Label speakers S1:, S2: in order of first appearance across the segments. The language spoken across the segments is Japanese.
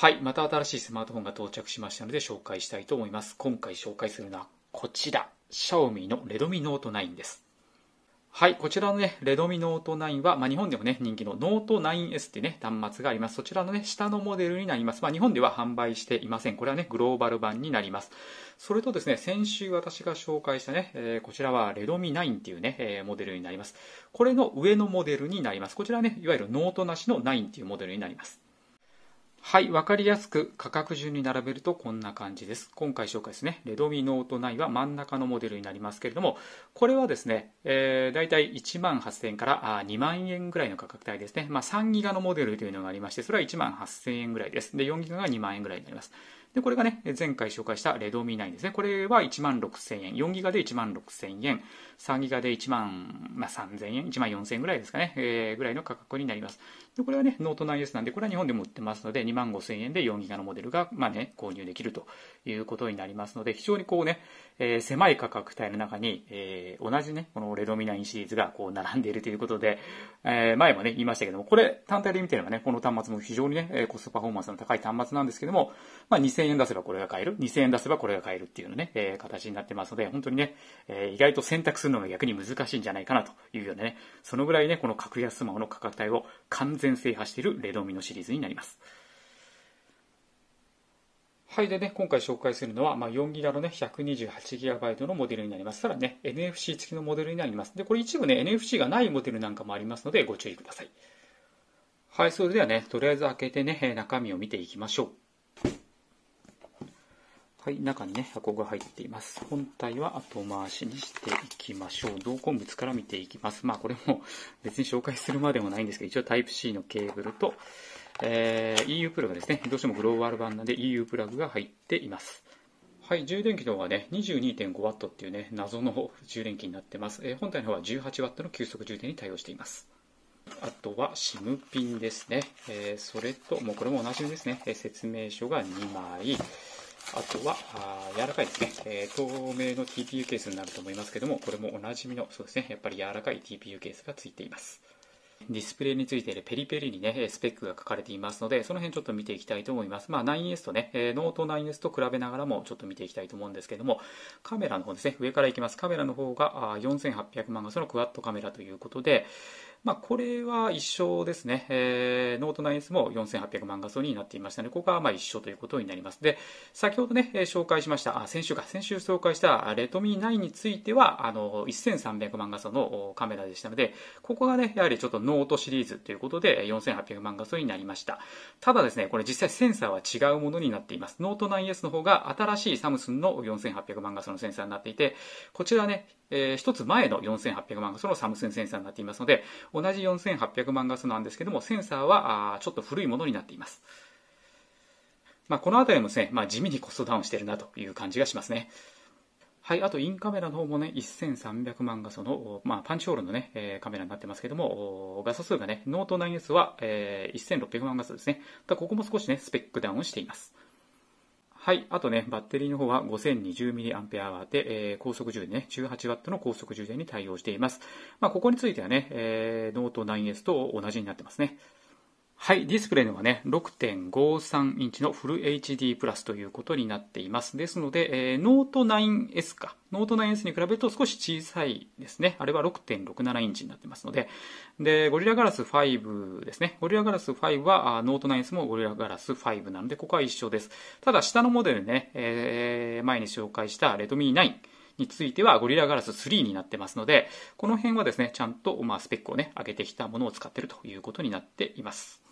S1: はい、また新しいスマートフォンが到着しましたので紹介したいと思います。今回紹介するのはこちら、Xiaomi の Redmi Note 9です。はい、こちらのね、Redmi Note 9は、まあ、日本でもね、人気の Note 9S っていうね、端末があります。そちらのね、下のモデルになります。まあ、日本では販売していません。これはね、グローバル版になります。それとですね、先週私が紹介したね、えー、こちらは Redmi 9っていうね、えー、モデルになります。これの上のモデルになります。こちらね、いわゆるノートなしの9っていうモデルになります。はい、わかりやすく価格順に並べるとこんな感じです。今回紹介ですね、レドミノート9は真ん中のモデルになりますけれども、これはですね、えー、大体1万8000円から2万円ぐらいの価格帯ですね。まあ、3ギガのモデルというのがありまして、それは1万8000円ぐらいです。で、4ギガが2万円ぐらいになります。で、これがね、前回紹介したレドミ9ですね。これは1万6000円。4ギガで1万6000円。3ギガで1万、まあ、3000円、1万4000円ぐらいですかね、えー、ぐらいの価格になります。で、これはね、ノート 9S なんで、これは日本でも売ってますので、2万5000円で4ギガのモデルが、まあね、購入できるということになりますので、非常にこうね、えー、狭い価格帯の中に、えー、同じね、このレドミ9シリーズがこう並んでいるということで、えー、前もね、言いましたけども、これ単体で見てればね、この端末も非常にね、コストパフォーマンスの高い端末なんですけども、まあ、2000円出せばこれが買える、2000円出せばこれが買えるっていうのね、えー、形になってますので、本当にね、えー、意外と選択するのが逆に難しいんじゃないかなというようなね、そのぐらいね、この格安スマホの価格帯を完全制覇しているレドミのシリーズになります。はい。でね、今回紹介するのは、まあ、4ギガのね、128GB のモデルになります。さらにね、NFC 付きのモデルになります。で、これ一部ね、NFC がないモデルなんかもありますので、ご注意ください。はい。それではね、とりあえず開けてね、中身を見ていきましょう。はい、中にね、箱が入っています。本体は後回しにしていきましょう。同梱物から見ていきます。まあ、これも 別に紹介するまでもないんですけど、一応 Type-C のケーブルと、えー、EU プラグですね。どうしてもグローバル版なんで EU プラグが入っています。はい、充電器の方はね、22.5W っていうね、謎の充電器になってます。えー、本体の方は 18W の急速充電に対応しています。あとは SIM ピンですね。えー、それと、もうこれも同じですね。え説明書が2枚。あとはあ柔らかいですね、えー、透明の TPU ケースになると思いますけどもこれもおなじみのそうですねやっぱり柔らかい TPU ケースがついていますディスプレイについてペリペリにね、スペックが書かれていますので、その辺ちょっと見ていきたいと思います。まあ、9S とね、ノート 9S と比べながらもちょっと見ていきたいと思うんですけども、カメラの方ですね、上からいきます。カメラの方が4800万画素のクワッドカメラということで、まあ、これは一緒ですね、えー、ノートナインスも4800万画素になっていましたので、ここはまあ一緒ということになります。で、先ほどね、紹介しました、あ先週か、先週紹介したレトミー9については、あの1300万画素のカメラでしたので、ここがね、やはりちょっとノートシリーズということで、4800万画素になりました。ただですね、これ実際センサーは違うものになっています。ノート 9S の方が新しいサムスンの4800万画素のセンサーになっていて、こちらはね、えー、つ前の4800万画素のサムスンセンサーになっていますので、同じ4800万画素なんですけども、センサーはあちょっと古いものになっています。まあ、このあたりもですね、まあ、地味にコストダウンしてるなという感じがしますね。はい、あとインカメラの方もね、1300万画素の、まあ、パンチホールのね、えー、カメラになってますけども、画素数がね、ノート 9S は、えー、1600万画素ですね。ここも少しね、スペックダウンしています。はい。あとね、バッテリーの方は 5020mAh で、えー、高速充電ね、18W の高速充電に対応しています。まあ、ここについてはね、えー、ノート 9S と同じになってますね。はい、ディスプレイのはね、6.53インチのフル HD プラスということになっています。ですので、えー、ノート 9S か。ノート 9S に比べると少し小さいですね。あれは6.67インチになってますので。で、ゴリラガラス5ですね。ゴリラガラス5は、あーノート 9S もゴリラガラス5なので、ここは一緒です。ただ、下のモデルね、えー、前に紹介したレドミー9。についてはゴリラガラス3になってますので、この辺はですね、ちゃんと、まあ、スペックをね、上げてきたものを使っているということになっています。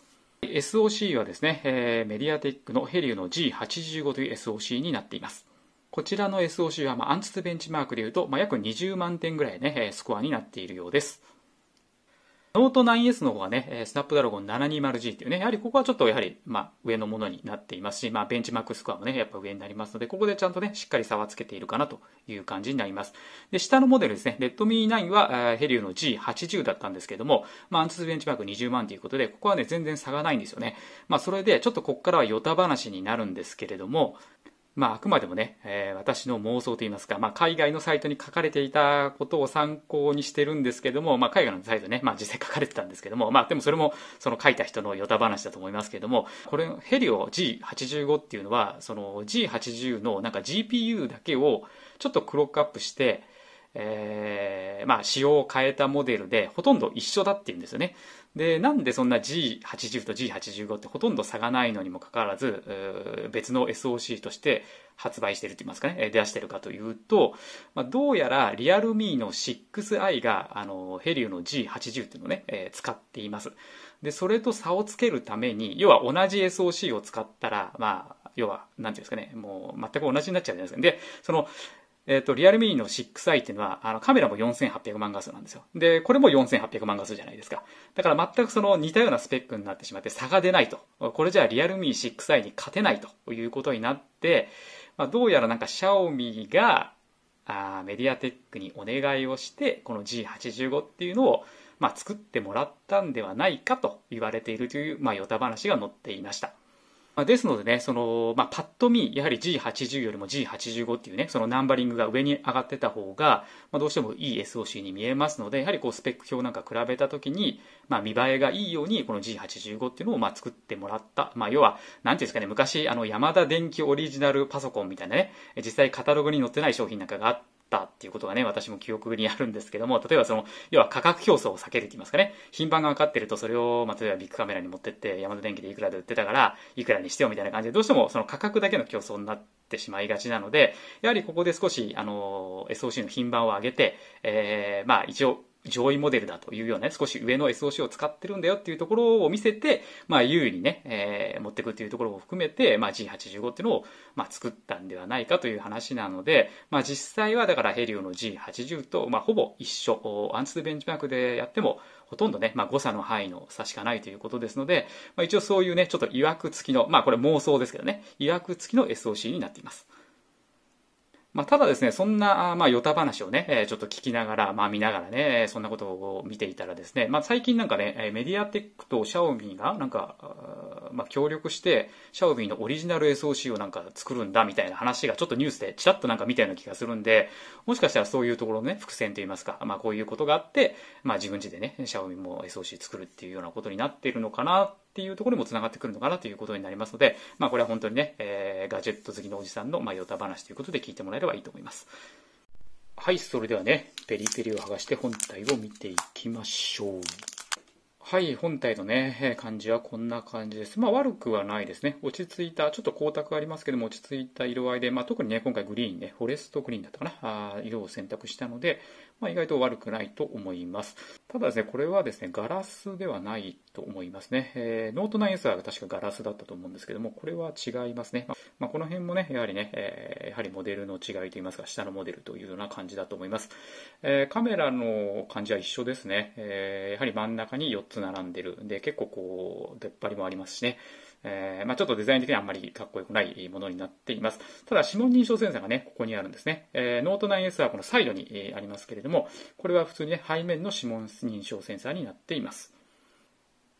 S1: SOC はですね、えー、メディアテックのヘリューの G85 という SOC になっています。こちらの SOC は、まあ、アンツツベンチマークでいうと、まあ、約20万点ぐらいね、スコアになっているようです。ノート 9S の方がね、スナップドラゴン 720G っていうね、やはりここはちょっとやはり、まあ、上のものになっていますし、まあ、ベンチマークスコアもね、やっぱ上になりますので、ここでちゃんとね、しっかり差はつけているかなという感じになります。で、下のモデルですね、レッドミー9は、ヘリューの G80 だったんですけども、まあ、アンツベンチマーク20万ということで、ここはね、全然差がないんですよね。まあ、それで、ちょっとここからはヨタ話になるんですけれども、まあ、あくまでもね、えー、私の妄想といいますか、まあ、海外のサイトに書かれていたことを参考にしてるんですけども、まあ、海外のサイトね、まあ、実際書かれてたんですけども、まあ、でもそれも、その書いた人のヨタ話だと思いますけども、これ、ヘリオ G85 っていうのは、その G80 のなんか GPU だけをちょっとクロックアップして、えー、まあ、仕様を変えたモデルで、ほとんど一緒だっていうんですよね。でなんでそんな G80 と G85 ってほとんど差がないのにもかかわらず別の SOC として発売してるって言いますかね出してるかというと、まあ、どうやらリアルミーの 6i があのヘリウの G80 っていうのをね、えー、使っていますでそれと差をつけるために要は同じ SOC を使ったらまあ要は何ていうんですかねもう全く同じになっちゃうじゃないですかでそのえっ、ー、と、リアルミニの 6i っていうのは、あの、カメラも4800万画素なんですよ。で、これも4800万画素じゃないですか。だから全くその似たようなスペックになってしまって差が出ないと。これじゃあリアルミニ 6i に勝てないということになって、まあ、どうやらなんかシャオミが、あメディアテックにお願いをして、この G85 っていうのを、まあ、作ってもらったんではないかと言われているという、まあ、ヨタ話が載っていました。まあ、ですのでね、その、まあ、パッと見、やはり G80 よりも G85 っていうね、そのナンバリングが上に上がってた方が、まあ、どうしてもいい SOC に見えますので、やはりこうスペック表なんか比べたときに、まあ、見栄えがいいように、この G85 っていうのをまあ作ってもらった。まあ、要は、なんていうんですかね、昔、あの、ヤマダ電機オリジナルパソコンみたいなね、実際カタログに載ってない商品なんかがあって、たっていうことがね、私も記憶にあるんですけども、例えばその、要は価格競争を避けるって言いますかね、品番が分かってるとそれを、まあ、例えばビッグカメラに持ってって、ヤマト電機でいくらで売ってたから、いくらにしてよみたいな感じで、どうしてもその価格だけの競争になってしまいがちなので、やはりここで少し、あの、SOC の品番を上げて、えー、まあ一応、上位モデルだというような、ね、少し上の SOC を使ってるんだよっていうところを見せて、まあ、優位にね、えー、持っていくっていうところを含めて、まあ、G85 っていうのを、まあ、作ったんではないかという話なので、まあ、実際はだからヘリオの G80 と、まあ、ほぼ一緒、アンツベンチマークでやっても、ほとんどね、まあ、誤差の範囲の差しかないということですので、まあ、一応そういうね、ちょっと曰く付きの、まあ、これ妄想ですけどね、曰く付きの SOC になっています。まあ、ただですね、そんな、まあ、ヨタ話をね、ちょっと聞きながら、まあ、見ながらね、そんなことを見ていたらですね、まあ、最近なんかね、メディアテックとシャオミが、なんか、まあ、協力して、シャオミのオリジナル SOC をなんか作るんだみたいな話が、ちょっとニュースでちらっとなんか見たような気がするんで、もしかしたらそういうところのね、伏線といいますか、まあ、こういうことがあって、まあ、自分自でね、シャオミも SOC 作るっていうようなことになっているのかなっていうところにもつながってくるのかなということになりますので、まあ、これは本当にね、えー、ガジェット好きのおじさんの、まあ、ヨタ話ということで聞いてもらえればいいと思います。はい、それではね、ペリペリを剥がして本体を見ていきましょう。はい、本体のね、感じはこんな感じです。まあ悪くはないですね。落ち着いた、ちょっと光沢ありますけども、落ち着いた色合いで、まあ特にね、今回グリーンね、フォレストグリーンだったかな、あ色を選択したので、まあ意外と悪くないと思います。ただですね、これはですね、ガラスではないと思いますね。えー、ノート 9SR が確かガラスだったと思うんですけども、これは違いますね。まあこの辺もね、やはりね、えー、やはりモデルの違いといいますか、下のモデルというような感じだと思います。えー、カメラの感じは一緒ですね。えー、やはり真ん中に4つつ並んでる。で、結構こう、出っ張りもありますしね。えー、まあ、ちょっとデザイン的にはあんまりかっこよくないものになっています。ただ、指紋認証センサーがね、ここにあるんですね。えー、ノート 9S はこのサイドにありますけれども、これは普通にね、背面の指紋認証センサーになっています。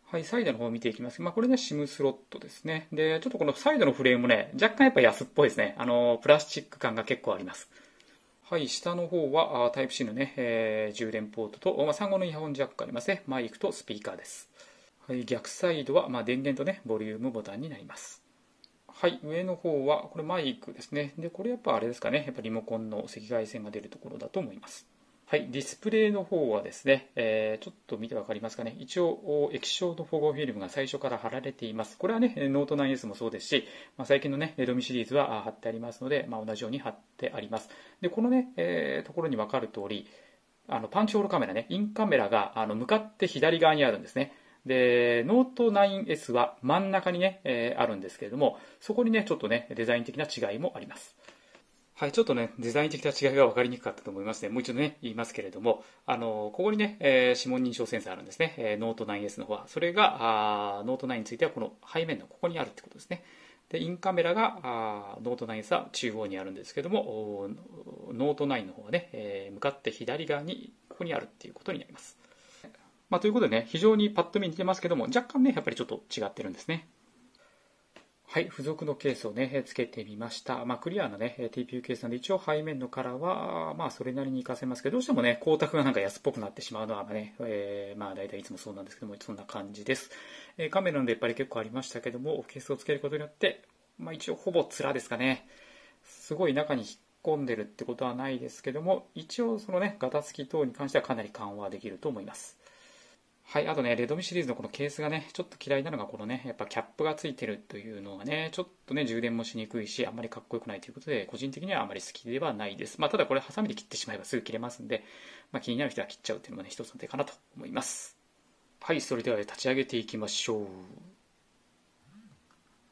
S1: はい、サイドの方を見ていきます。まあ、これね、SIM スロットですね。で、ちょっとこのサイドのフレームね、若干やっぱ安っぽいですね。あの、プラスチック感が結構あります。はい、下の方は Type-C のね、えー、充電ポートと、まあ、3号のイヤホンジャックがありますね。マイクとスピーカーです。はい、逆サイドは、まあ、電源とね、ボリュームボタンになります。はい、上の方は、これマイクですね。で、これやっぱあれですかね。やっぱリモコンの赤外線が出るところだと思います。はい、ディスプレイの方はですね、えー、ちょっと見て分かりますかね、一応液晶の保護フィルムが最初から貼られています。これはね、ノート 9S もそうですし、まあ、最近のね、レドミシリーズは貼ってありますので、まあ、同じように貼ってあります。で、このね、えー、ところに分かる通り、あのパンチホールカメラね、インカメラがあの向かって左側にあるんですね。で、ノート 9S は真ん中にね、えー、あるんですけれども、そこにね、ちょっとね、デザイン的な違いもあります。はい、ちょっとね、デザイン的な違いが分かりにくかったと思いますね。もう一度ね、言いますけれども、あの、ここにね、えー、指紋認証センサーあるんですね。えー、ノート 9S の方は。それが、あーノート9については、この背面のここにあるってことですね。で、インカメラが、あーノート9 s は中央にあるんですけども、ノート9の方はね、えー、向かって左側に、ここにあるっていうことになります。まあ、ということでね、非常にパッと見似てますけども、若干ね、やっぱりちょっと違ってるんですね。はい、付属のケースをね、つけてみました。まあ、クリアなね、TPU ケースなんで、一応背面のカラーは、まあ、それなりに活かせますけど、どうしてもね、光沢がなんか安っぽくなってしまうのはね、えー、まあ、大体いつもそうなんですけども、そんな感じです。えー、カメラの出っ張り結構ありましたけども、ケースをつけることによって、まあ、一応ほぼ面ですかね。すごい中に引っ込んでるってことはないですけども、一応そのね、ガタつき等に関してはかなり緩和できると思います。はい、あとね、レドミシリーズのこのケースがね、ちょっと嫌いなのがこのね、やっぱキャップがついてるというのがね、ちょっとね、充電もしにくいし、あんまりかっこよくないということで、個人的にはあまり好きではないです。まあ、ただこれ、ハサミで切ってしまえばすぐ切れますんで、まあ、気になる人は切っちゃうっていうのもね、一つの手かなと思います。はい、それでは立ち上げていきましょう。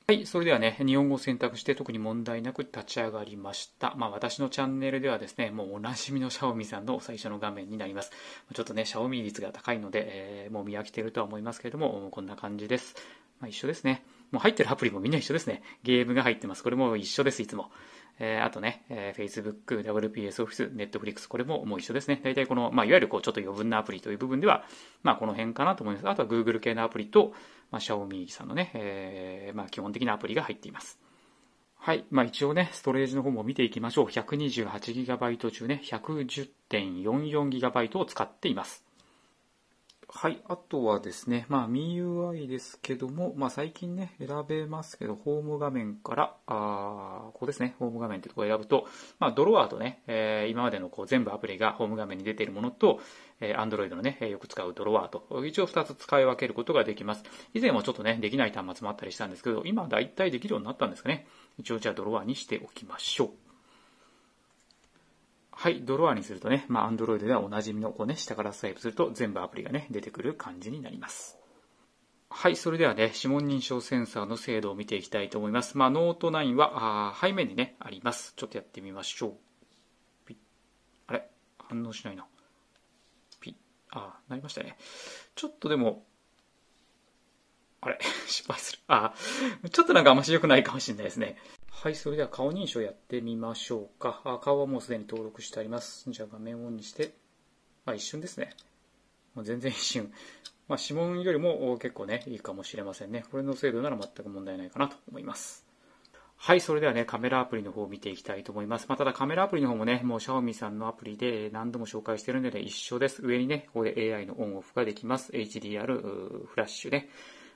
S1: はい、それではね、日本語を選択して特に問題なく立ち上がりました。まあ私のチャンネルではですね、もうおなじみのシャオミさんの最初の画面になります。ちょっとね、シャオミ率が高いので、えー、もう見飽きてるとは思いますけれども、こんな感じです。まあ一緒ですね。もう入ってるアプリもみんな一緒ですね。ゲームが入ってます。これも一緒です、いつも。えー、あとね、えー、Facebook、WPS Office、Netflix、これももう一緒ですね。大体この、まあ、いわゆるこう、ちょっと余分なアプリという部分では、まあ、この辺かなと思います。あとは Google 系のアプリと、まあ、Xiaomi さんのね、えー、まあ、基本的なアプリが入っています。はい。まあ、一応ね、ストレージの方も見ていきましょう。128GB 中ね、110.44GB を使っています。はい、あとはですね、まあ、MIUI ですけども、まあ、最近ね、選べますけど、ホーム画面から、あここですね、ホーム画面ってところを選ぶと、まあ、ドロワーとね、えー、今までのこう全部アプリがホーム画面に出ているものと、えー、Android のね、よく使うドロワーと、一応2つ使い分けることができます。以前もちょっとね、できない端末もあったりしたんですけど、今だいたいできるようになったんですかね。一応じゃあドロワーにしておきましょう。はい、ドロアにするとね、まあ、Android ではおなじみのこうね、下からスワイプすると全部アプリがね、出てくる感じになります。はい、それではね、指紋認証センサーの精度を見ていきたいと思います。まあ、ノート9は、あ背面にね、あります。ちょっとやってみましょう。あれ反応しないな。ピあ、なりましたね。ちょっとでも、あれ 失敗する。あ、ちょっとなんかあんまし良くないかもしれないですね。はい、それでは顔認証やってみましょうか。あ顔はもうすでに登録してあります。じゃあ画面オンにして、まあ一瞬ですね。もう全然一瞬。まあ指紋よりも結構ね、いいかもしれませんね。これの精度なら全く問題ないかなと思います。はい、それではね、カメラアプリの方を見ていきたいと思います。まあ、ただカメラアプリの方もね、もう Xiaomi さんのアプリで何度も紹介してるので、ね、一緒です。上にね、ここで AI のオンオフができます。HDR フラッシュね。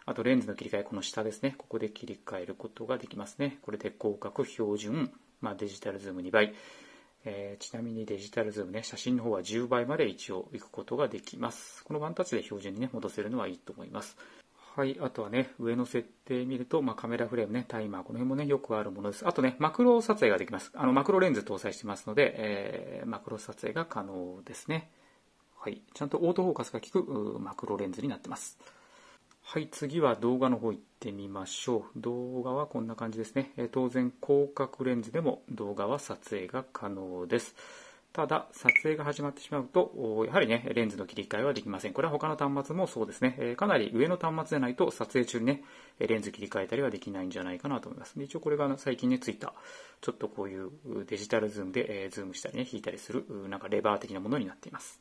S1: あとレンズの切り替え、この下ですね。ここで切り替えることができますね。これで広角、標準、まあ、デジタルズーム2倍。えー、ちなみにデジタルズームね、写真の方は10倍まで一応行くことができます。このワンタッチで標準にね、戻せるのはいいと思います。はい、あとはね、上の設定見ると、まあ、カメラフレームね、タイマー、この辺もね、よくあるものです。あとね、マクロ撮影ができます。あの、マクロレンズ搭載してますので、えー、マクロ撮影が可能ですね。はい、ちゃんとオートフォーカスが効くマクロレンズになってます。はい、次は動画の方行ってみましょう。動画はこんな感じですね。え当然、広角レンズでも動画は撮影が可能です。ただ、撮影が始まってしまうと、やはりね、レンズの切り替えはできません。これは他の端末もそうですね。えかなり上の端末でないと、撮影中にね、レンズ切り替えたりはできないんじゃないかなと思います。で一応これが最近ね、ついた、ちょっとこういうデジタルズームで、えズームしたりね、引いたりする、なんかレバー的なものになっています。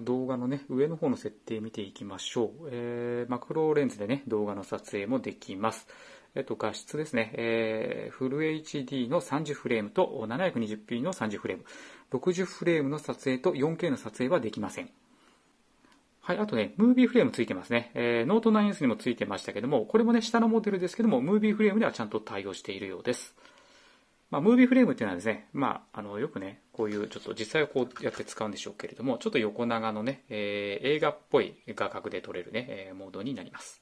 S1: 動画のね、上の方の設定見ていきましょう。えー、マクロレンズでね、動画の撮影もできます。えっと、画質ですね、えー、フル HD の30フレームと 720p の30フレーム、60フレームの撮影と 4K の撮影はできません。はい、あとね、ムービーフレームついてますね。えー、ノート9スにもついてましたけども、これもね、下のモデルですけども、ムービーフレームではちゃんと対応しているようです。まあ、ムービーフレームっていうのはですね、まあ、あの、よくね、こういう、ちょっと実際はこうやって使うんでしょうけれども、ちょっと横長のね、えー、映画っぽい画角で撮れるね、えー、モードになります。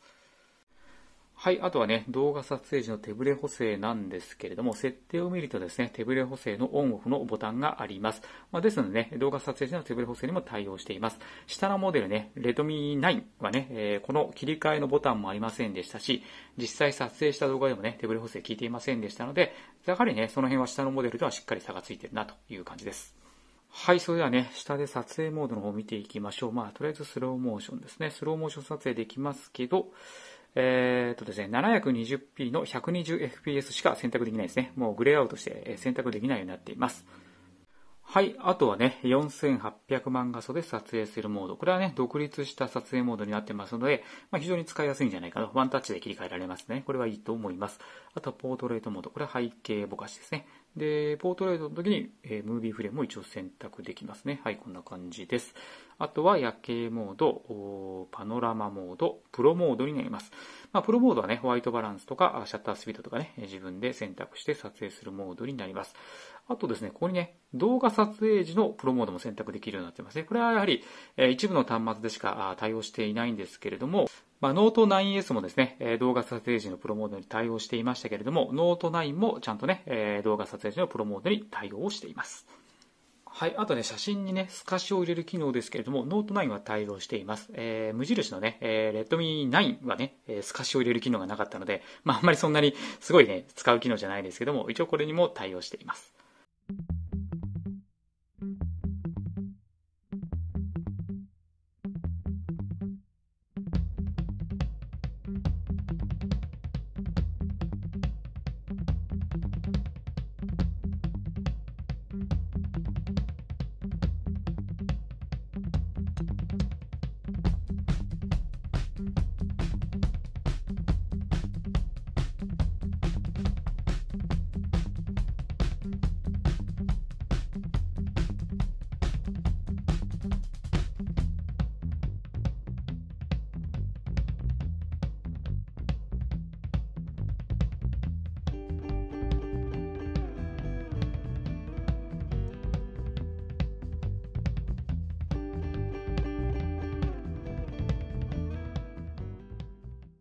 S1: はい、あとはね、動画撮影時の手ブレ補正なんですけれども、設定を見るとですね、手ブレ補正のオンオフのボタンがあります。まあ、ですのでね、動画撮影時の手ブレ補正にも対応しています。下のモデルね、Redmi 9はね、えー、この切り替えのボタンもありませんでしたし、実際撮影した動画でもね、手ブレ補正効いていませんでしたので、やはりね、その辺は下のモデルではしっかり差がついてるなという感じです。はい、それではね、下で撮影モードの方を見ていきましょう。まあ、とりあえずスローモーションですね。スローモーション撮影できますけど、えー、っとですね、720p の 120fps しか選択できないですね。もうグレーアウトして選択できないようになっています。はい。あとはね、4800万画素で撮影するモード。これはね、独立した撮影モードになってますので、まあ、非常に使いやすいんじゃないかな。ワンタッチで切り替えられますね。これはいいと思います。あとはポートレートモード。これは背景ぼかしですね。で、ポートレートの時に、えー、ムービーフレームを一応選択できますね。はい、こんな感じです。あとは夜景モード、パノラマモード、プロモードになります。まあ、プロモードはね、ホワイトバランスとか、シャッタースピードとかね、自分で選択して撮影するモードになります。あとですね、ここにね、動画撮影時のプロモードも選択できるようになってますね。これはやはり、え一部の端末でしか対応していないんですけれども、まあ、ノート 9S もですね、え動画撮影時のプロモードに対応していましたけれども、ノート9もちゃんとね、え動画撮影時のプロモードに対応しています。はい、あとね、写真にね、透かしを入れる機能ですけれども、ノート9は対応しています。えー、無印のね、えー、Redmi 9はね、えー、透かしを入れる機能がなかったので、まあ、あんまりそんなにすごいね、使う機能じゃないですけども、一応これにも対応しています。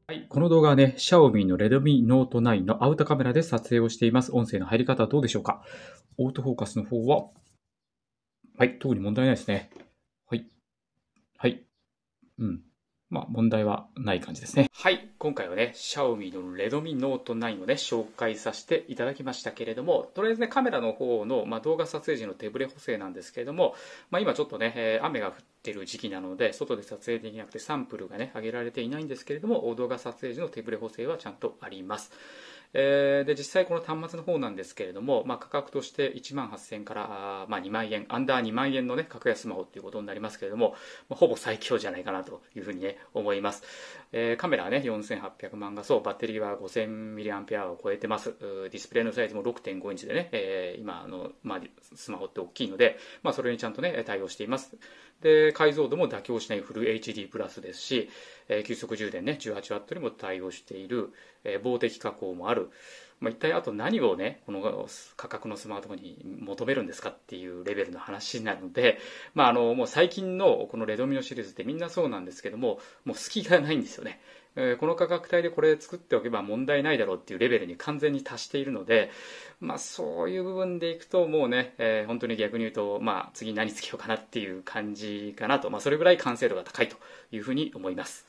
S1: はい、この動画はね、Xiaomi の Redmi Note 9のアウトカメラで撮影をしています。音声の入り方はどうでしょうかオートフォーカスの方は、はい、特に問題ないですね。はい。はい。うん。まあ問題はない感じですね。はい。今回はね、Xiaomi のレドミノート9をね、紹介させていただきましたけれども、とりあえずね、カメラの方の、まあ、動画撮影時の手ブレ補正なんですけれども、まあ今ちょっとね、えー、雨が降ってる時期なので、外で撮影できなくてサンプルがね、上げられていないんですけれども、動画撮影時の手ブレ補正はちゃんとあります。えー、で実際この端末の方なんですけれども、まあ、価格として1万8000円からあ、まあ、2万円アンダー2万円の、ね、格安スマホということになりますけれども、まあ、ほぼ最強じゃないかなというふうに、ね、思います、えー、カメラはね、4800万画素、バッテリーは 5000mAh を超えてます。ディスプレイのサイズも6.5インチでね、えー、今の、まあ、スマホって大きいので、まあ、それにちゃんとね、対応しています。で、解像度も妥協しないフル HD プラスですし、えー、急速充電ね、18W にも対応している、えー、防滴加工もある。まあ、一体あと何をね、この価格のスマートフォンに求めるんですかっていうレベルの話なので、まあ、あの、もう最近のこのレドミノシリーズってみんなそうなんですけども、もう隙がないんですよね。えこの価格帯でこれ作っておけば問題ないだろうっていうレベルに完全に達しているので、まあ、そういう部分でいくともうね、えー、本当に逆に言うと、まあ、次何つけようかなっていう感じかなと、まあ、それぐらい完成度が高いというふうに思います。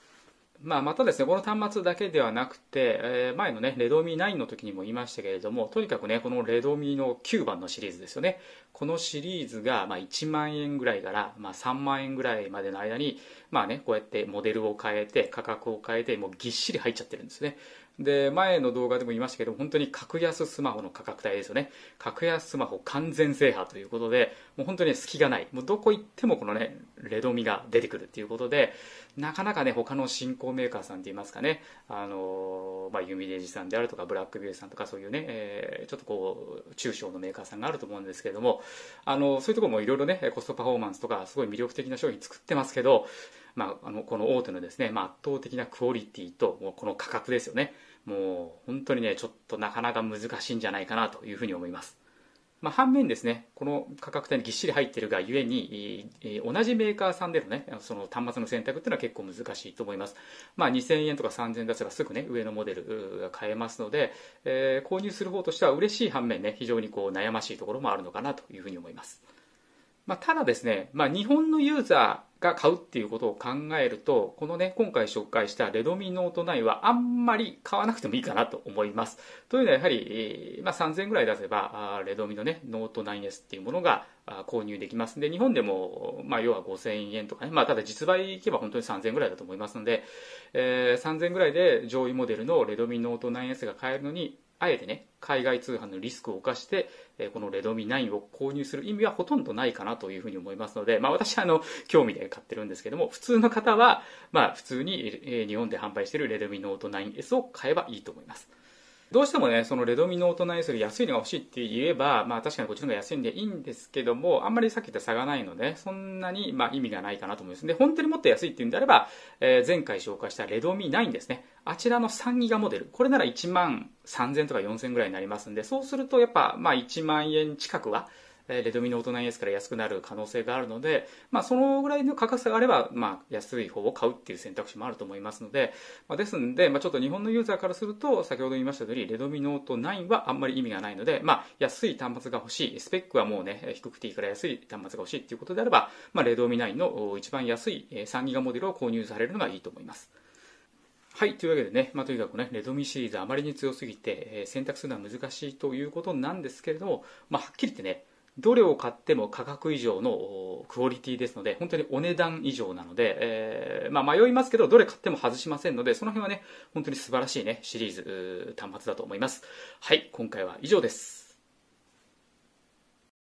S1: まあ、またですね、この端末だけではなくて、えー、前のね、レドミ9の時にも言いましたけれども、とにかくね、このレドミの9番のシリーズですよね。このシリーズが、まあ、1万円ぐらいから、まあ、3万円ぐらいまでの間に、まあね、こうやってモデルを変えて、価格を変えて、もうぎっしり入っちゃってるんですね。で、前の動画でも言いましたけど、本当に格安スマホの価格帯ですよね。格安スマホ完全制覇ということで、もう本当に隙がない。もうどこ行ってもこのね、レドミが出てくるということで、なかなかね、他の新興合メーカーさんって言いますかね、あの、まあ、ユミジさんであるとか、ブラックビューさんとか、そういうね、えー、ちょっとこう、中小のメーカーさんがあると思うんですけれども、あの、そういうところもいろいろね、コストパフォーマンスとか、すごい魅力的な商品作ってますけど、まあ、あの、この大手のですね、まあ、圧倒的なクオリティと、もうこの価格ですよね。もう、本当にね、ちょっとなかなか難しいんじゃないかなというふうに思います。まあ、反面ですね、この価格帯にぎっしり入っているがゆえに、同じメーカーさんでのね、その端末の選択っていうのは結構難しいと思います。まあ、2000円とか3000円出せばすぐね、上のモデルが買えますので、えー、購入する方としては嬉しい反面ね、非常にこう悩ましいところもあるのかなというふうに思います。まあ、ただですね、まあ、日本のユーザーが買うっていうことを考えると、このね、今回紹介したレドミノート9はあんまり買わなくてもいいかなと思います。というのはやはり、えー、まあ、3000ぐらい出せば、レドミのね、ノート 9S っていうものが購入できますんで、日本でも、まあ、要は5000円とかね、まあ、ただ実売行けば本当に3000円ぐらいだと思いますので、えー、3000円ぐらいで上位モデルのレドミノート 9S が買えるのに、あえてね、海外通販のリスクを冒して、えこのレドミ9を購入する意味はほとんどないかなというふうに思いますので、まあ私はあの、興味で買ってるんですけども、普通の方は、まあ普通に日本で販売しているレドミノート 9S を買えばいいと思います。どうしてもね、そのレドミノートナイス安いのが欲しいって言えば、まあ確かにこっちの方が安いんでいいんですけども、あんまりさっき言った差がないので、そんなにま意味がないかなと思います。で、本当にもっと安いっていうんであれば、えー、前回紹介したレドミ9ですね。あちらの3ギガモデル。これなら1万3000とか4000ぐらいになりますんで、そうするとやっぱまあ1万円近くは、レドミの大人 9s から安くなる可能性があるので、まあ、そのぐらいの価格差があれば、まあ、安い方を買うっていう選択肢もあると思いますので、まあ、ですので、まあ、ちょっと日本のユーザーからすると、先ほど言いました通り、レドミノート9はあんまり意味がないので、まあ、安い端末が欲しい、スペックはもうね、低くていいから安い端末が欲しいっていうことであれば、まあ、レドミ9の一番安い3ギガモデルを購入されるのがいいと思います。はい、というわけでね、まあ、とにかくね、レドミシリーズあまりに強すぎて、えー、選択するのは難しいということなんですけれども、まあ、はっきり言ってね、どれを買っても価格以上のクオリティですので、本当にお値段以上なので、えー、まあ、迷いますけど、どれ買っても外しませんので、その辺はね、本当に素晴らしいね、シリーズ、端末だと思います。はい、今回は以上です。